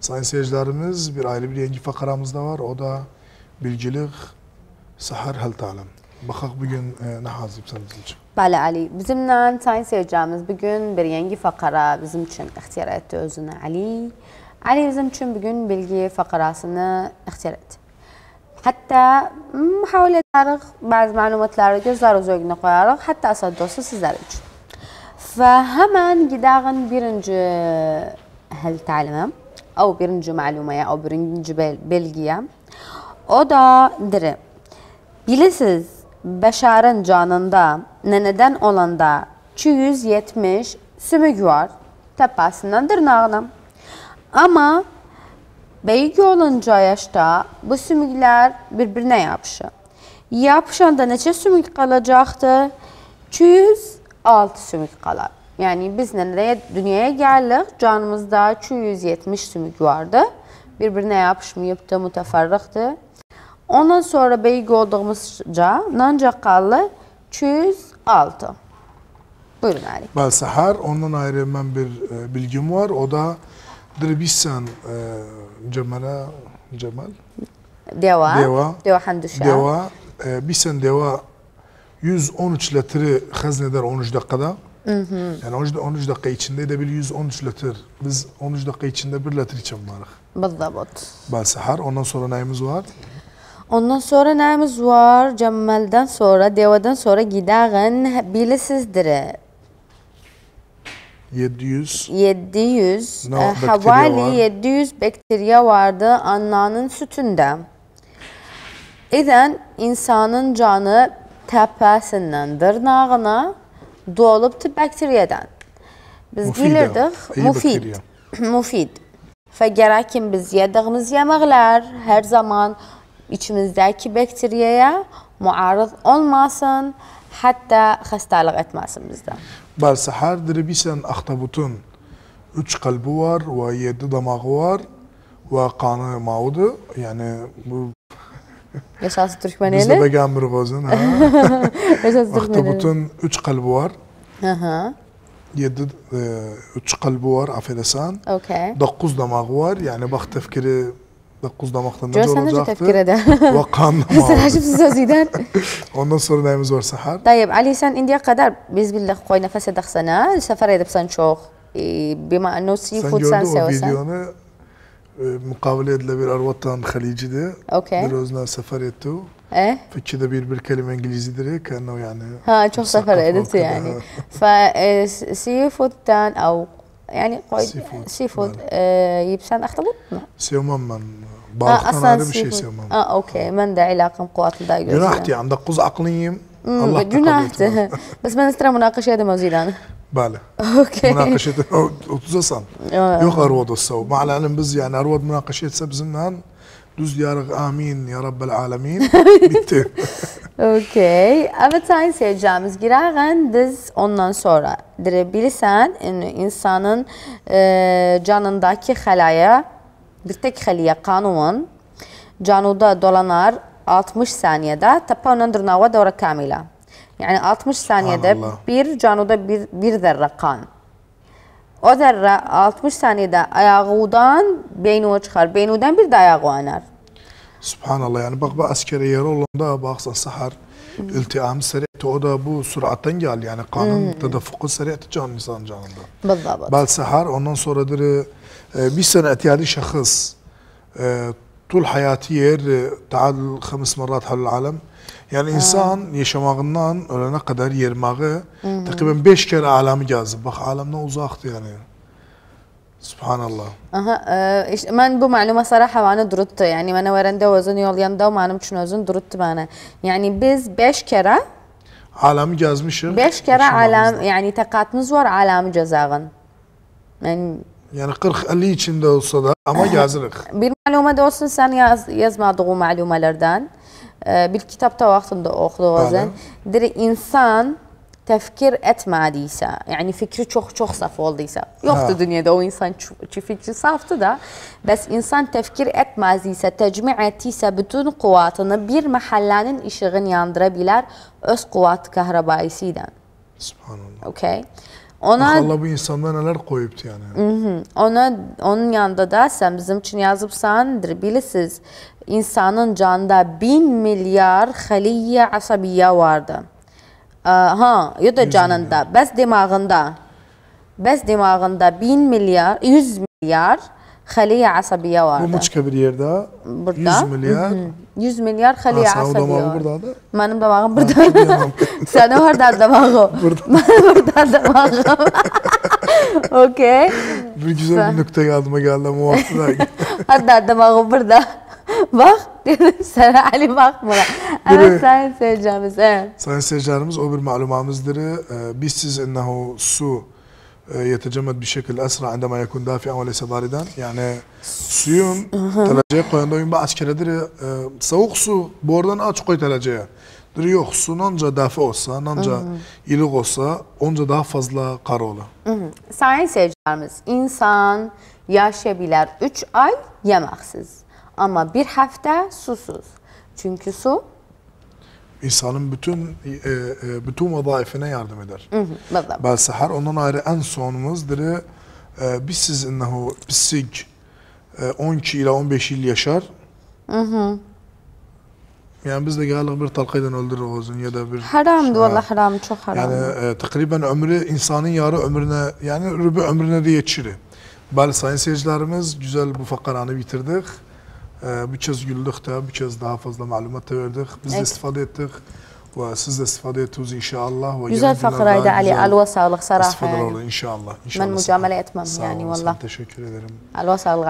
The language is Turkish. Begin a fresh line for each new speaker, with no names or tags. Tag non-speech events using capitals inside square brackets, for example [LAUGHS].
Sayın seyircilerimiz bir ayrı bir yeni fakaramız da var. O da bilgilik sahar hal talim. Bakak bugün e, ne hazır sanırım.
Bəli Ali, bizimlə sayın seyircimiz bugün bir yeni faqara bizim üçün ixtiyar etdi özünü Ali. Ali bizim üçün bugün bilgi faqarasını ixtiyar etdi. Hətta mühawil edərik, bəzi məlumatları gözlər üzərinə qoyarıq, hətta əsas dostu sizlər üçün. Və həmən gidəğin birinci həl təlimim o birinci ma'lumaya o birinci belgiye. O da diri. Bilisiz Beşar'ın canında neneden olanda 270 sümük var. Tepesinden dırnağına. Ama beygi olunca yaşta bu sümükler birbirine yapışır. Yapışanda neçə sümük qalacaqdı? 206 sümük qalar. Yani biz nereye dünyaya geldik. Canımızda 270 sümük vardı. birbirine birine yapışmayıbdı, müteferrıqdı. Ondan sonra beygi olduğumuzca nanca kaldı 206. Buyurun Ali.
Bəli, hər ondan ayrı mən bir e, bilgim var. O da Dirbisan e, Cemal'a Cemal
Deva. Deva. Deva Handuşa. Deva.
E, Bisan Deva 113 litre xəzn edər 13 dəqiqədə. Hı-hı. Yani 13 dakika içinde de bir 113 litre. Biz 13 dakika içinde 1 litre içemiyoruz. بالضبط. Balsahar ondan sonra neyimiz var?
Ondan sonra neyimiz var? Cemal'den sonra, devadan sonra gidağın bilisizdir.
700
700 no, e, havali var. 700 bakteriya vardı annanın sütünde. İden insanın canı tepesinden dırnağına doğalıptı bakteriyadan. Biz Mufida, gelirdik, mufid, mufid. Ve [CLEARS THROAT] gerekin biz yediğimiz yemekler her zaman içimizdeki bakteriyaya muarız olmasın, hatta hastalık etmesin bizden.
Balsa her diri bisen üç kalbi var ve yedi damağı var ve kanı maudu yani bu yashasi turkmaneli bizda [LAUGHS] bagamir g'o'zin yashasi
turkmaneli ahtobutun
uch qalbi bor yetti uch e, qalbi bor aferasan okay to'qqiz damog'i bor ya'ni baxt tafkiri to'qqiz tomoqdan jo'rsanaju tafkirida va qon so'rashibsiz Ondan sonra neyimiz var sahar
طيب علي سان انديا قدر باذن الله qo'y nafas daxsana safar edibsan cho'g' بما انه سي فود سان سوا سان
مقابله bir خليجي خليجيده اوكي بلوزنا سفر يتو ايه فكذا بير بالكلمه انجليزي دري كانه يعني ها
شو سفر ادتي يعني [LAUGHS] فسي إيه، فود تان او يعني سي فود سي فود آه لا
سي سيومم آه اصلا سي فود
اه اوكي من دا علاقه مقوات دايجوز
جناحتي عندك قوز عقليه الله جناحته
[LAUGHS] بس ما نسترى مناقشه هذا ما زيدان بله أوكي. مناقشة
خصوصا يخ أروض السو مع العلم بز يعني أروض مناقشة سب زمان دوز يارغ آمين يا رب العالمين bitti.
Okey. Evet aynı seyircimiz girerken biz ondan sonra bilirsen insanın e, canındaki xəlaya bir tek xəliyə qanun canuda dolanar 60 saniyede tapa onun dırnağa doğru kamila. Yəni 60 saniyədə Allah. bir canoda bir, bir zərrə qan. O zərrə 60 saniyədə ayağudan beynuğa çıxar, beynudan bir də ayağı oynar.
Subhanallah, yəni bax, bax, əskərə yerə olanda, baxsan, səhər iltiham sürəti, o da bu süratdən gəlir, yəni qanın hmm. tədafuqu sürəti can insan canında. Bəl səhər, ondan sonradır, e, bir sənə ətiyadi yəni şəxıs, e, طول yer, تعال خمس مرات حول alam. Yani insan yaşamağından ölene kadar yermağı takriben beş kere alamı gezdi. Bak alamdan uzaktı yani. سبحان الله
اها ايش من بو معلومه صراحه وانا درت Yani من ورنده وزن yol yanında ومانم için özün duruttu bana. Yani biz 5 kere
alamı gezmişiz. 5
kere alam yani takatımız var alamı cezağın. Yani
يعني 40 50 içində olsa da amma yazırıq.
[CLEARS THROAT] Bir məlumat olsun, sən yaz, yazmadığın məlumələrdən bir kitabda vaxtında oxuduğun deyir insan təfkir etmədiysə, yəni fikri çox-çox saf olduysa, yoxdur hə. dünyada o insan ki fikri safdır da, bəs insan təfkir etməzdiysə, təcmi etdisə bütün qüvatını bir məhəllənin işığını yandıra bilər öz qüvat qəhrəbayisi ilə. Subhanallah. Okay. Ona Bax, Allah
bu insanlar nələr qoyubdu yəni.
Mhm. Ona onun yanında da sən bizim üçün yazıbsandır. Bilirsiz, insanın canında 1000 milyar xəliyyə əsabiyyə vardı. Ha, ya da canında, bəs dimağında. Bəs dimağında 1000 milyar, 100 milyar xəliyyə əsəbiyyə vardı. Bu
müçkə bir yerdə. Burada. 100 milyar.
100 milyar xəliyyə əsəbiyyə var. Sənin damağın buradadır. Mənim damağım buradadır. [LAUGHS] Sənin
haradadır damağım? [LAUGHS] Burada. Mənim
buradadır damağım. [LAUGHS] Okey.
Bir güzel bir nöqtə yadıma gəldi ama o vaxtı
Hatta damağım burada. Bax, dedim sənə Ali baxmıram. Evet, sayın seyircimiz. Evet.
Sayın seyircimiz, o bir məlumatımızdır. Biz siz innehu su. E, bir بشكل أسرع عندما يكون دافئا وليس باردا yani suyun teraceye koyanda oyun askerdir e, soğuk su bordan aç koy teraceye dir yo'q suvni ancha dafi olsa anca ilig olsa onca daha fazla qari ola
sayın seyircilerimiz insan yaşayabilir 3 ay yemeksiz ama bir hafta susuz çünkü su
İnsanın bütün e, e, bütün vazifine yardım eder. Belki her onun ayrı en sonumuzdur. E, biz siz innehu bisik e, 12 ila 15 yıl yaşar. Hı hı. Yani biz de geldik bir talqaydan öldürür olsun ya da bir...
Haramdır şey valla haram, çok haram. Yani
e, takriben ömrü, insanın yarı ömrüne, yani rübü ömrüne de yetişir. Bəli sayın seyircilerimiz, güzel bu fakaranı bitirdik. Ee, bir kez güldük de bir kez daha fazla malumat verdik. Biz evet. istifade ettik. ve siz de istifade ettiniz inşallah. Ve güzel fakraydı Ali. Alva sağlık saraha. İstifade yani. olun inşallah. inşallah. Ben mücamele etmem yani valla.
Teşekkür ederim. Alva sağlık Ali.